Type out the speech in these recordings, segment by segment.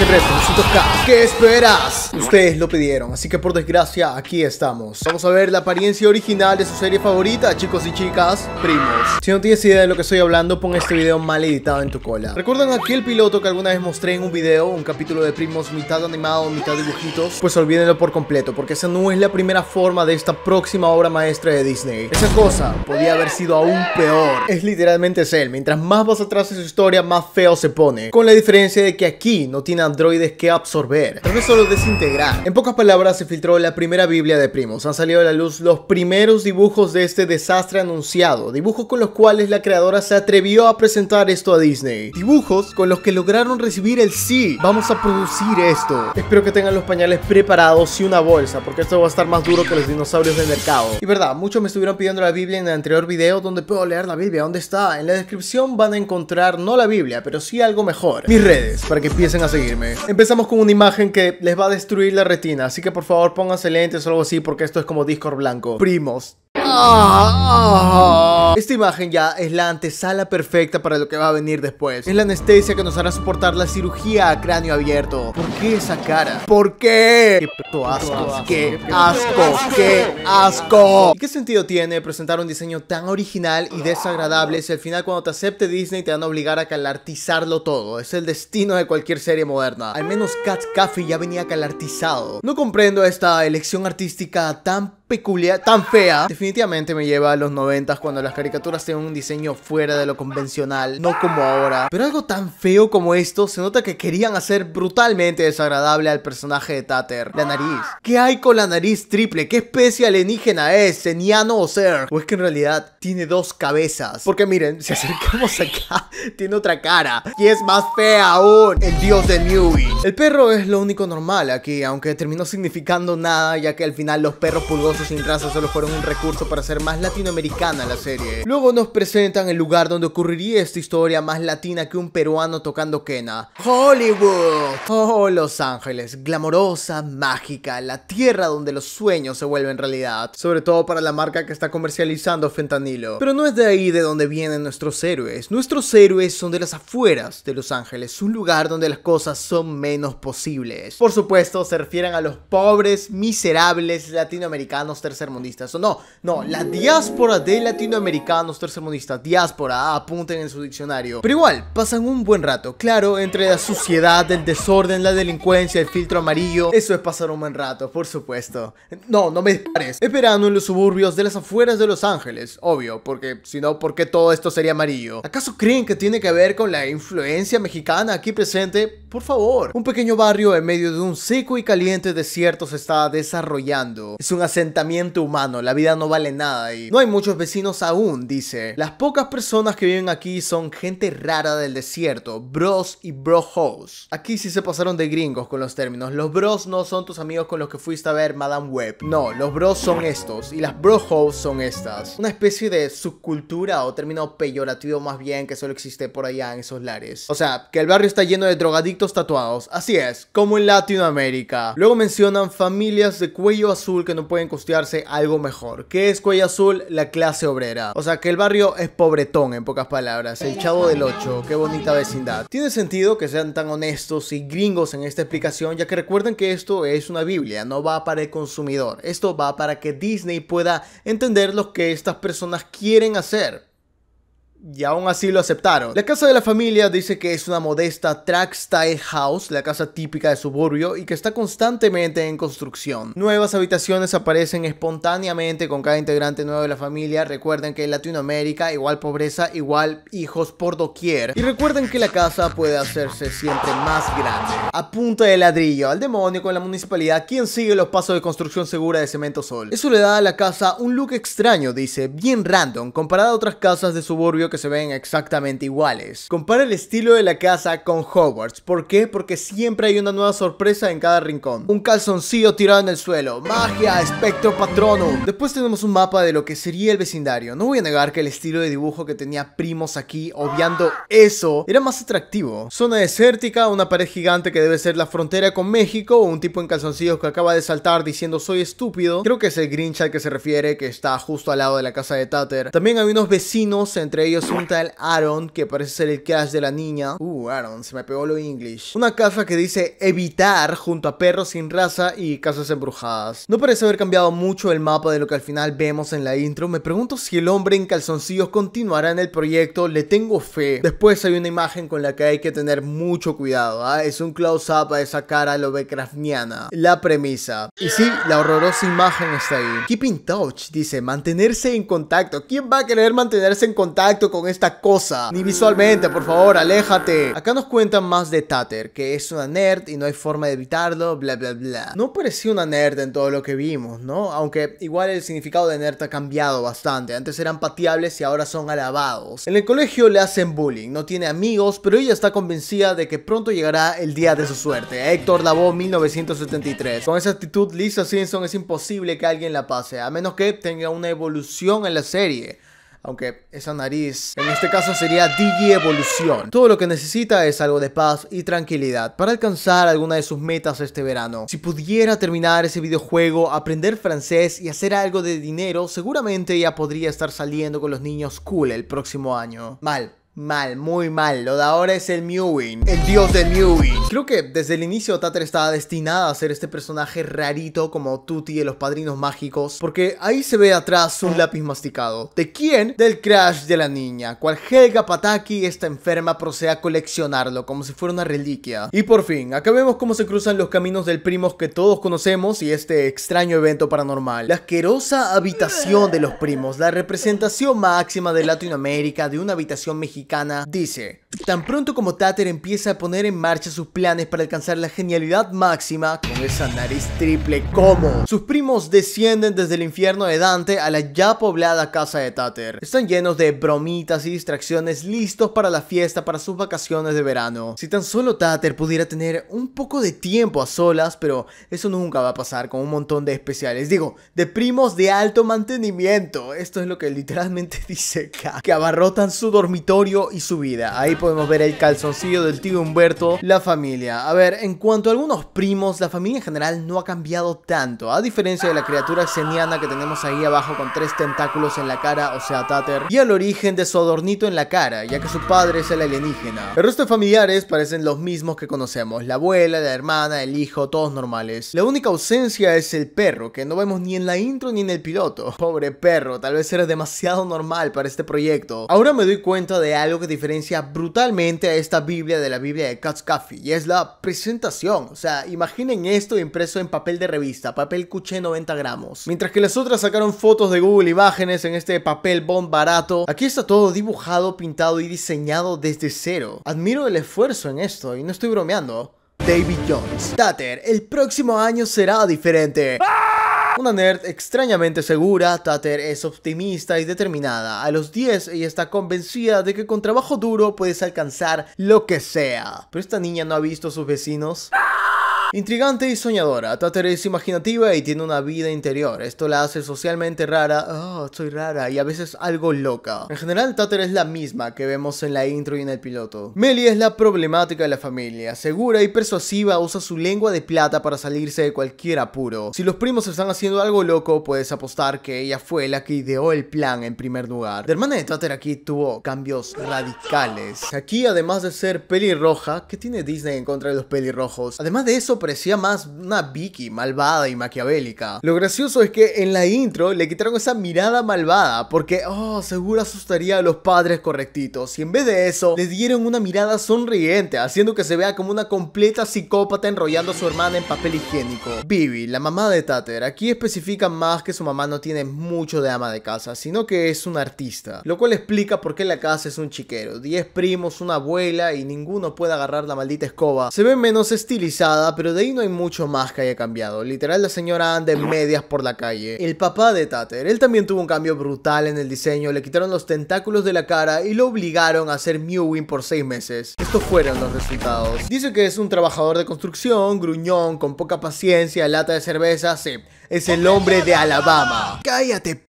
Este ¿Qué esperas? Ustedes lo pidieron, así que por desgracia aquí estamos. Vamos a ver la apariencia original de su serie favorita, chicos y chicas, primos. Si no tienes idea de lo que estoy hablando, pon este video mal editado en tu cola. ¿Recuerdan aquel piloto que alguna vez mostré en un video, un capítulo de primos mitad animado, mitad dibujitos? Pues olvídenlo por completo, porque esa no es la primera forma de esta próxima obra maestra de Disney. Esa cosa podía haber sido aún peor. Es literalmente Cell, mientras más vas atrás de su historia, más feo se pone. Con la diferencia de que aquí no tiene androides que absorber, no solo desintegrar. En pocas palabras, se filtró la primera Biblia de Primos. Han salido a la luz los primeros dibujos de este desastre anunciado, dibujos con los cuales la creadora se atrevió a presentar esto a Disney, dibujos con los que lograron recibir el sí. Vamos a producir esto. Espero que tengan los pañales preparados y una bolsa, porque esto va a estar más duro que los dinosaurios del mercado. Y verdad, muchos me estuvieron pidiendo la Biblia en el anterior video donde puedo leer la Biblia. ¿Dónde está? En la descripción van a encontrar no la Biblia, pero sí algo mejor. Mis redes, para que empiecen a seguirme. Empezamos con una imagen que les va a destruir la retina, así que por favor pónganse lentes o algo así porque esto es como Discord blanco. Primos, Ah. Esta imagen ya es la antesala perfecta para lo que va a venir después. Es la anestesia que nos hará soportar la cirugía a cráneo abierto. ¿Por qué esa cara? ¿Por qué? ¡Qué asco! ¡Qué asco! ¡Qué asco! qué sentido tiene presentar un diseño tan original y desagradable si al final cuando te acepte Disney te van a obligar a calartizarlo todo? Es el destino de cualquier serie moderna. Al menos Cat Cafe ya venía calartizado. No comprendo esta elección artística tan peculiar, tan fea, definitivamente me lleva a los 90 cuando las caricaturas tienen un diseño fuera de lo convencional, no como ahora. Pero algo tan feo como esto, se nota que querían hacer brutalmente desagradable al personaje de Tater, la nariz. ¿Qué hay con la nariz triple? ¿Qué especie alienígena es? ¿Seniano o ser? ¿O es que en realidad tiene dos cabezas? Porque miren, si acercamos acá, tiene otra cara. Y es más fea aún, el dios de Newy, El perro es lo único normal aquí, aunque terminó significando nada, ya que al final los perros pulgosos sin raza solo fueron un recurso para hacer más latinoamericana la serie. Luego nos presentan el lugar donde ocurriría esta historia más latina que un peruano tocando quena. Hollywood. Oh, Los Ángeles, glamorosa, mágica, la tierra donde los sueños se vuelven realidad. Sobre todo para la marca que está comercializando fentanilo. Pero no es de ahí de donde vienen nuestros héroes. Nuestros héroes son de las afueras de Los Ángeles, un lugar donde las cosas son menos posibles. Por supuesto, se refieren a los pobres, miserables latinoamericanos Tercer tercermundistas. O no, no, la diáspora de latinoamericanos tercermundistas. Diáspora, apunten en su diccionario. Pero igual, pasan un buen rato. Claro, entre la suciedad, el desorden, la delincuencia, el filtro amarillo. Eso es pasar un buen rato, por supuesto. No, no me dispares. Esperando en los suburbios de las afueras de Los Ángeles. Obvio, porque si no, ¿por qué todo esto sería amarillo? ¿Acaso creen que tiene que ver con la influencia mexicana aquí presente? Por favor. Un pequeño barrio en medio de un seco y caliente desierto se está desarrollando. Es un asentamiento humano, la vida no vale nada y no hay muchos vecinos aún, dice. Las pocas personas que viven aquí son gente rara del desierto, bros y brohos. Aquí sí se pasaron de gringos con los términos. Los bros no son tus amigos con los que fuiste a ver Madame Web. No, los bros son estos y las brohos son estas. Una especie de subcultura o término peyorativo más bien que solo existe por allá en esos lares. O sea, que el barrio está lleno de drogadictos tatuados. Así es, como en Latinoamérica. Luego mencionan familias de cuello azul que no pueden construir algo mejor. que es Cuello Azul? La clase obrera. O sea que el barrio es pobretón, en pocas palabras. El Chavo del 8, qué bonita vecindad. Tiene sentido que sean tan honestos y gringos en esta explicación, ya que recuerden que esto es una Biblia, no va para el consumidor. Esto va para que Disney pueda entender lo que estas personas quieren hacer y aún así lo aceptaron. La casa de la familia dice que es una modesta track style house, la casa típica de suburbio y que está constantemente en construcción. Nuevas habitaciones aparecen espontáneamente con cada integrante nuevo de la familia. Recuerden que en Latinoamérica igual pobreza, igual hijos por doquier. Y recuerden que la casa puede hacerse siempre más grande. A punta de ladrillo, al demonio con la municipalidad, quien sigue los pasos de construcción segura de cemento sol. Eso le da a la casa un look extraño, dice, bien random, Comparada a otras casas de suburbio que se ven exactamente iguales. Compara el estilo de la casa con Hogwarts. ¿Por qué? Porque siempre hay una nueva sorpresa en cada rincón. Un calzoncillo tirado en el suelo, magia, espectro patronum. Después tenemos un mapa de lo que sería el vecindario. No voy a negar que el estilo de dibujo que tenía Primos aquí, obviando eso, era más atractivo. Zona desértica, una pared gigante que debe ser la frontera con México, un tipo en calzoncillos que acaba de saltar diciendo soy estúpido. Creo que es el Grinch al que se refiere, que está justo al lado de la casa de Tater. También hay unos vecinos, entre ellos ellos el Aaron, que parece ser el crash de la niña. Uh, Aaron, se me pegó lo English. Una casa que dice evitar junto a perros sin raza y casas embrujadas. No parece haber cambiado mucho el mapa de lo que al final vemos en la intro. Me pregunto si el hombre en calzoncillos continuará en el proyecto. Le tengo fe. Después hay una imagen con la que hay que tener mucho cuidado. ¿ah? Es un close-up a esa cara lovecraftiana. La premisa. Y sí, la horrorosa imagen está ahí. Keep touch, dice. Mantenerse en contacto. ¿Quién va a querer mantenerse en contacto? con esta cosa. Ni visualmente, por favor, aléjate. Acá nos cuentan más de Tater, que es una nerd y no hay forma de evitarlo, bla, bla, bla. No parecía una nerd en todo lo que vimos, ¿no? Aunque igual el significado de nerd ha cambiado bastante. Antes eran pateables y ahora son alabados. En el colegio le hacen bullying, no tiene amigos, pero ella está convencida de que pronto llegará el día de su suerte. Héctor Lavoe 1973. Con esa actitud, Lisa Simpson es imposible que alguien la pase, a menos que tenga una evolución en la serie aunque esa nariz en este caso sería Digi Evolución. Todo lo que necesita es algo de paz y tranquilidad para alcanzar alguna de sus metas este verano. Si pudiera terminar ese videojuego, aprender francés y hacer algo de dinero, seguramente ya podría estar saliendo con los niños cool el próximo año. Mal, mal, muy mal. Lo de ahora es el Mewing, el dios del Mewing. Creo que desde el inicio Tater estaba destinada a ser este personaje rarito como Tutti de los Padrinos Mágicos, porque ahí se ve atrás un lápiz masticado. ¿De quién? Del crash de la niña, cual Helga Pataki, esta enferma, procede a coleccionarlo como si fuera una reliquia. Y por fin, acá vemos cómo se cruzan los caminos del Primos que todos conocemos y este extraño evento paranormal. La asquerosa habitación de los Primos, la representación máxima de Latinoamérica de una habitación mexicana dice, tan pronto como Tater empieza a poner en marcha sus planes para alcanzar la genialidad máxima con esa nariz triple como, sus primos descienden desde el infierno de Dante a la ya poblada casa de Tater. Están llenos de bromitas y distracciones listos para la fiesta para sus vacaciones de verano. Si tan solo Tater pudiera tener un poco de tiempo a solas, pero eso nunca va a pasar con un montón de especiales. Digo, de primos de alto mantenimiento. Esto es lo que literalmente dice K Que abarrotan su dormitorio y su vida. Ahí podemos ver el calzoncillo del tío Humberto, la familia. A ver, en cuanto a algunos primos, la familia en general no ha cambiado tanto, a diferencia de la criatura xeniana que tenemos ahí abajo con tres tentáculos en la cara, o sea, Tater, y al origen de su adornito en la cara, ya que su padre es el alienígena. El resto de familiares parecen los mismos que conocemos, la abuela, la hermana, el hijo, todos normales. La única ausencia es el perro, que no vemos ni en la intro ni en el piloto. Pobre perro, tal vez era demasiado normal para este proyecto. Ahora me doy cuenta de algo algo que diferencia brutalmente a esta Biblia de la Biblia de Katzkafi y es la presentación. O sea, imaginen esto impreso en papel de revista, papel cuché 90 gramos. Mientras que las otras sacaron fotos de Google Imágenes en este papel bond barato, aquí está todo dibujado, pintado y diseñado desde cero. Admiro el esfuerzo en esto y no estoy bromeando. David Jones. Tater, el próximo año será diferente. ¡Ah! Una nerd extrañamente segura, Tater es optimista y determinada. A los 10 ella está convencida de que con trabajo duro puedes alcanzar lo que sea. Pero esta niña no ha visto a sus vecinos. Intrigante y soñadora, Tater es imaginativa y tiene una vida interior. Esto la hace socialmente rara, oh, soy rara, y a veces algo loca. En general, Tater es la misma que vemos en la intro y en el piloto. Meli es la problemática de la familia, segura y persuasiva, usa su lengua de plata para salirse de cualquier apuro. Si los primos están haciendo algo loco, puedes apostar que ella fue la que ideó el plan en primer lugar. La hermana de Tater aquí tuvo cambios radicales. Aquí, además de ser pelirroja, ¿qué tiene Disney en contra de los pelirrojos? Además de eso, parecía más una Vicky malvada y maquiavélica. Lo gracioso es que en la intro le quitaron esa mirada malvada porque, oh, seguro asustaría a los padres correctitos. Y en vez de eso, le dieron una mirada sonriente, haciendo que se vea como una completa psicópata enrollando a su hermana en papel higiénico. Vivi, la mamá de Tater, aquí especifica más que su mamá no tiene mucho de ama de casa, sino que es una artista. Lo cual explica por qué la casa es un chiquero. 10 primos, una abuela y ninguno puede agarrar la maldita escoba. Se ve menos estilizada, pero de ahí no hay mucho más que haya cambiado. Literal, la señora anda en medias por la calle. El papá de Tater, él también tuvo un cambio brutal en el diseño, le quitaron los tentáculos de la cara y lo obligaron a hacer Mewing por seis meses. Estos fueron los resultados. Dice que es un trabajador de construcción, gruñón, con poca paciencia, lata de cerveza, sí. Es el hombre de Alabama. ¡Cállate,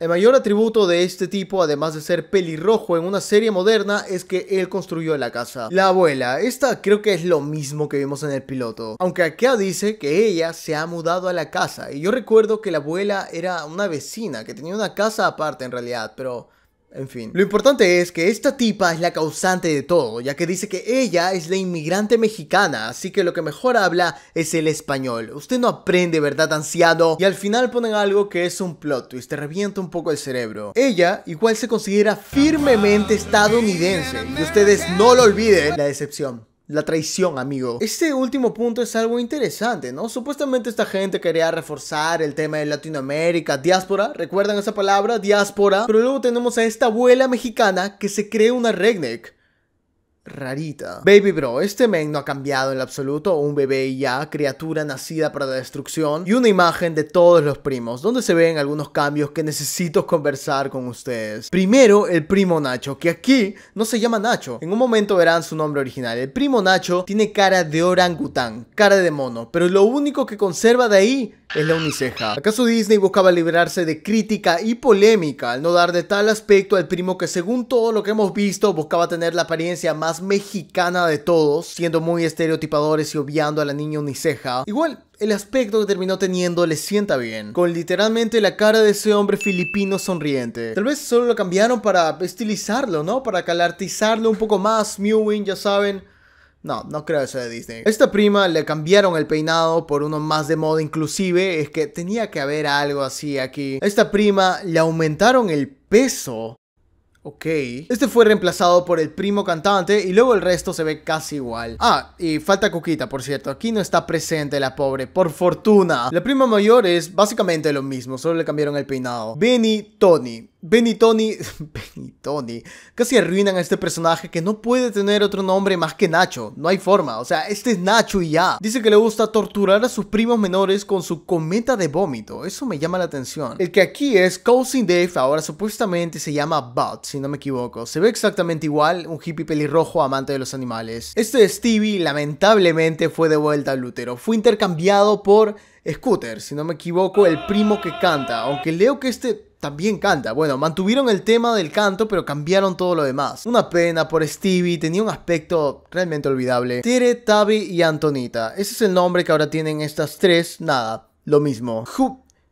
el mayor atributo de este tipo, además de ser pelirrojo en una serie moderna, es que él construyó la casa. La abuela, esta creo que es lo mismo que vimos en el piloto. Aunque acá dice que ella se ha mudado a la casa. Y yo recuerdo que la abuela era una vecina, que tenía una casa aparte en realidad, pero... En fin. Lo importante es que esta tipa es la causante de todo, ya que dice que ella es la inmigrante mexicana, así que lo que mejor habla es el español. Usted no aprende, ¿verdad, ansiado Y al final ponen algo que es un plot twist, te revienta un poco el cerebro. Ella igual se considera firmemente estadounidense, y ustedes no lo olviden, la decepción. La traición, amigo. Este último punto es algo interesante, ¿no? Supuestamente esta gente quería reforzar el tema de Latinoamérica, diáspora, ¿recuerdan esa palabra? Diáspora. Pero luego tenemos a esta abuela mexicana que se cree una redneck rarita. Baby Bro, este men no ha cambiado en absoluto, un bebé ya, criatura nacida para la destrucción y una imagen de todos los primos, donde se ven algunos cambios que necesito conversar con ustedes. Primero, el primo Nacho, que aquí no se llama Nacho, en un momento verán su nombre original. El primo Nacho tiene cara de orangután, cara de mono, pero lo único que conserva de ahí es la uniceja. ¿Acaso Disney buscaba librarse de crítica y polémica al no dar de tal aspecto al primo que según todo lo que hemos visto buscaba tener la apariencia más mexicana de todos, siendo muy estereotipadores y obviando a la niña uniceja. Igual, el aspecto que terminó teniendo le sienta bien, con literalmente la cara de ese hombre filipino sonriente. Tal vez solo lo cambiaron para estilizarlo, ¿no? Para calartizarlo un poco más, Mewing, ya saben. No, no creo eso de Disney. Esta prima le cambiaron el peinado por uno más de moda inclusive, es que tenía que haber algo así aquí. Esta prima le aumentaron el peso Ok. Este fue reemplazado por el primo cantante y luego el resto se ve casi igual. Ah, y falta Cuquita, por cierto. Aquí no está presente la pobre, por fortuna. La prima mayor es básicamente lo mismo, solo le cambiaron el peinado. Benny Tony. Ben y Tony, Ben y Tony, casi arruinan a este personaje que no puede tener otro nombre más que Nacho, no hay forma, o sea, este es Nacho y ya. Dice que le gusta torturar a sus primos menores con su cometa de vómito, eso me llama la atención. El que aquí es Cousin Dave, ahora supuestamente se llama Bud, si no me equivoco, se ve exactamente igual, un hippie pelirrojo amante de los animales. Este Stevie lamentablemente fue devuelto vuelta al Lutero, fue intercambiado por... Scooter, si no me equivoco, el primo que canta, aunque leo que este también canta. Bueno, mantuvieron el tema del canto, pero cambiaron todo lo demás. Una pena por Stevie, tenía un aspecto realmente olvidable. Tere, Tavi y Antonita. Ese es el nombre que ahora tienen estas tres. Nada, lo mismo.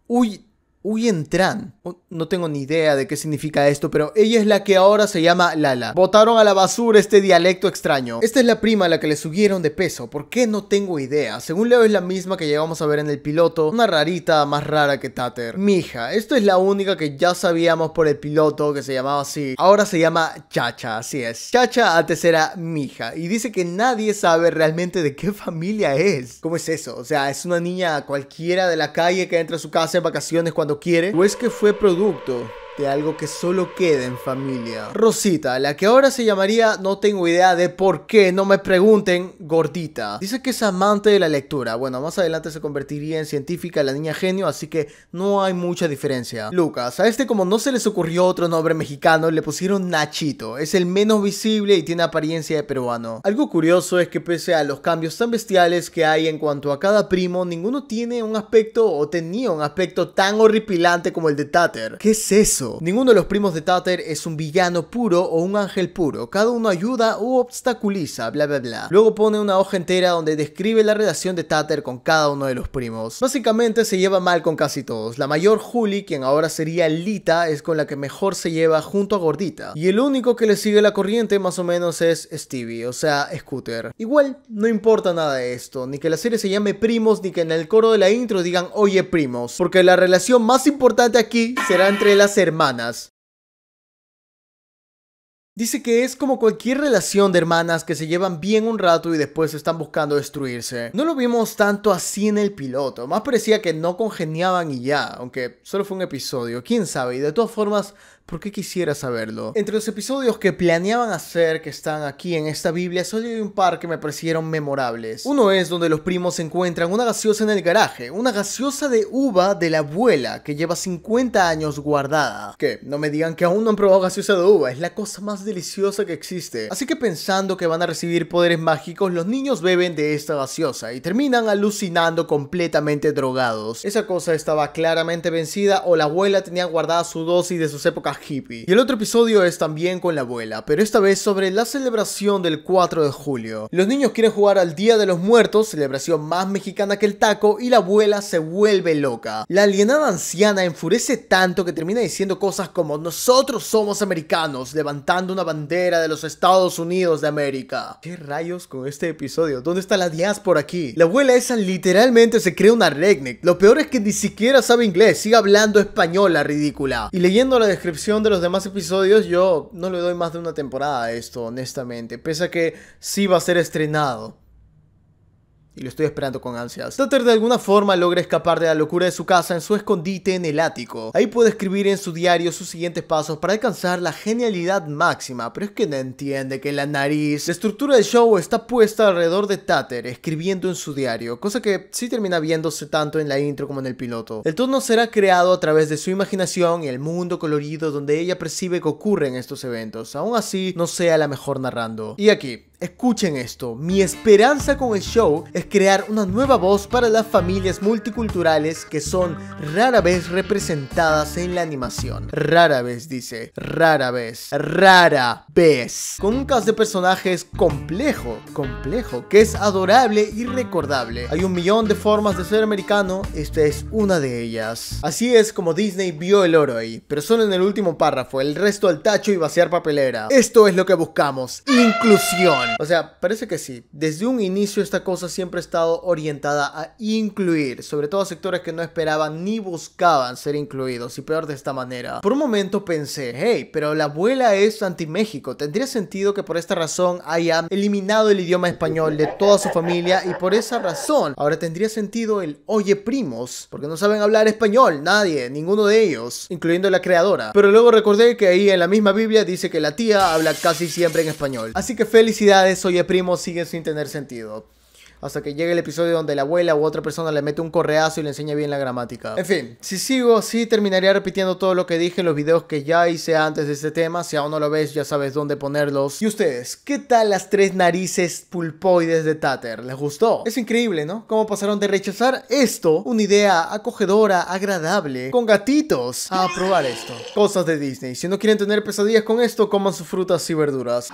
Uy, Uy, entran. Oh, no tengo ni idea de qué significa esto, pero ella es la que ahora se llama Lala. Botaron a la basura este dialecto extraño. Esta es la prima a la que le subieron de peso. ¿Por qué? No tengo idea. Según Leo es la misma que llegamos a ver en el piloto. Una rarita más rara que Tater. Mija, esto es la única que ya sabíamos por el piloto que se llamaba así. Ahora se llama Chacha, así es. Chacha antes era Mija. Y dice que nadie sabe realmente de qué familia es. ¿Cómo es eso? O sea, es una niña cualquiera de la calle que entra a su casa en vacaciones cuando quiere, o es que fue producto de algo que solo queda en familia. Rosita, la que ahora se llamaría, no tengo idea de por qué, no me pregunten, gordita. Dice que es amante de la lectura. Bueno, más adelante se convertiría en científica la niña genio, así que no hay mucha diferencia. Lucas, a este como no se les ocurrió otro nombre mexicano, le pusieron Nachito. Es el menos visible y tiene apariencia de peruano. Algo curioso es que pese a los cambios tan bestiales que hay en cuanto a cada primo, ninguno tiene un aspecto o tenía un aspecto tan horripilante como el de Tater. ¿Qué es eso? Ninguno de los primos de Tater es un villano puro o un ángel puro, cada uno ayuda u obstaculiza, bla bla bla. Luego pone una hoja entera donde describe la relación de Tater con cada uno de los primos. Básicamente se lleva mal con casi todos. La mayor Julie, quien ahora sería Lita, es con la que mejor se lleva junto a Gordita. Y el único que le sigue la corriente más o menos es Stevie, o sea, Scooter. Igual, no importa nada de esto, ni que la serie se llame Primos, ni que en el coro de la intro digan Oye Primos, porque la relación más importante aquí será entre las hermanas hermanas. Dice que es como cualquier relación de hermanas que se llevan bien un rato y después están buscando destruirse. No lo vimos tanto así en el piloto, más parecía que no congeniaban y ya, aunque solo fue un episodio, quién sabe, y de todas formas ¿Por qué quisiera saberlo? Entre los episodios que planeaban hacer que están aquí en esta Biblia, solo hay un par que me parecieron memorables. Uno es donde los primos encuentran una gaseosa en el garaje, una gaseosa de uva de la abuela que lleva 50 años guardada. Que no me digan que aún no han probado gaseosa de uva, es la cosa más deliciosa que existe. Así que pensando que van a recibir poderes mágicos, los niños beben de esta gaseosa y terminan alucinando completamente drogados. Esa cosa estaba claramente vencida o la abuela tenía guardada su dosis de sus épocas hippie. Y el otro episodio es también con la abuela, pero esta vez sobre la celebración del 4 de julio. Los niños quieren jugar al Día de los Muertos, celebración más mexicana que el taco, y la abuela se vuelve loca. La alienada anciana enfurece tanto que termina diciendo cosas como nosotros somos americanos, levantando una bandera de los Estados Unidos de América. ¿Qué rayos con este episodio? ¿Dónde está la diáspora aquí? La abuela esa literalmente se crea una redneck. Lo peor es que ni siquiera sabe inglés, sigue hablando español la ridícula. Y leyendo la descripción de los demás episodios, yo no le doy más de una temporada a esto, honestamente, pese a que sí va a ser estrenado y lo estoy esperando con ansias. Tater de alguna forma logra escapar de la locura de su casa en su escondite en el ático. Ahí puede escribir en su diario sus siguientes pasos para alcanzar la genialidad máxima, pero es que no entiende que la nariz. La estructura del show está puesta alrededor de tater escribiendo en su diario, cosa que sí termina viéndose tanto en la intro como en el piloto. El tono será creado a través de su imaginación y el mundo colorido donde ella percibe que ocurren estos eventos, aún así no sea la mejor narrando. Y aquí, Escuchen esto, mi esperanza con el show es crear una nueva voz para las familias multiculturales que son rara vez representadas en la animación. Rara vez, dice, rara vez, rara vez. Con un cast de personajes complejo, complejo, que es adorable y recordable. Hay un millón de formas de ser americano, esta es una de ellas. Así es como Disney vio el oro ahí, pero solo en el último párrafo, el resto al tacho y vaciar papelera. Esto es lo que buscamos, inclusión. O sea, parece que sí. Desde un inicio esta cosa siempre ha estado orientada a incluir, sobre todo sectores que no esperaban ni buscaban ser incluidos, y peor de esta manera. Por un momento pensé, hey, pero la abuela es anti-México, tendría sentido que por esta razón hayan eliminado el idioma español de toda su familia y por esa razón ahora tendría sentido el oye primos, porque no saben hablar español, nadie, ninguno de ellos, incluyendo la creadora. Pero luego recordé que ahí en la misma Biblia dice que la tía habla casi siempre en español. Así que felicidades eso de Primo sigue sin tener sentido. Hasta que llegue el episodio donde la abuela u otra persona le mete un correazo y le enseña bien la gramática. En fin, si sigo así terminaría repitiendo todo lo que dije en los videos que ya hice antes de este tema. Si aún no lo ves, ya sabes dónde ponerlos. Y ustedes, ¿qué tal las tres narices pulpoides de Tater? ¿Les gustó? Es increíble, ¿no? Cómo pasaron de rechazar esto, una idea acogedora, agradable, con gatitos, a probar esto. Cosas de Disney. Si no quieren tener pesadillas con esto, coman sus frutas y verduras.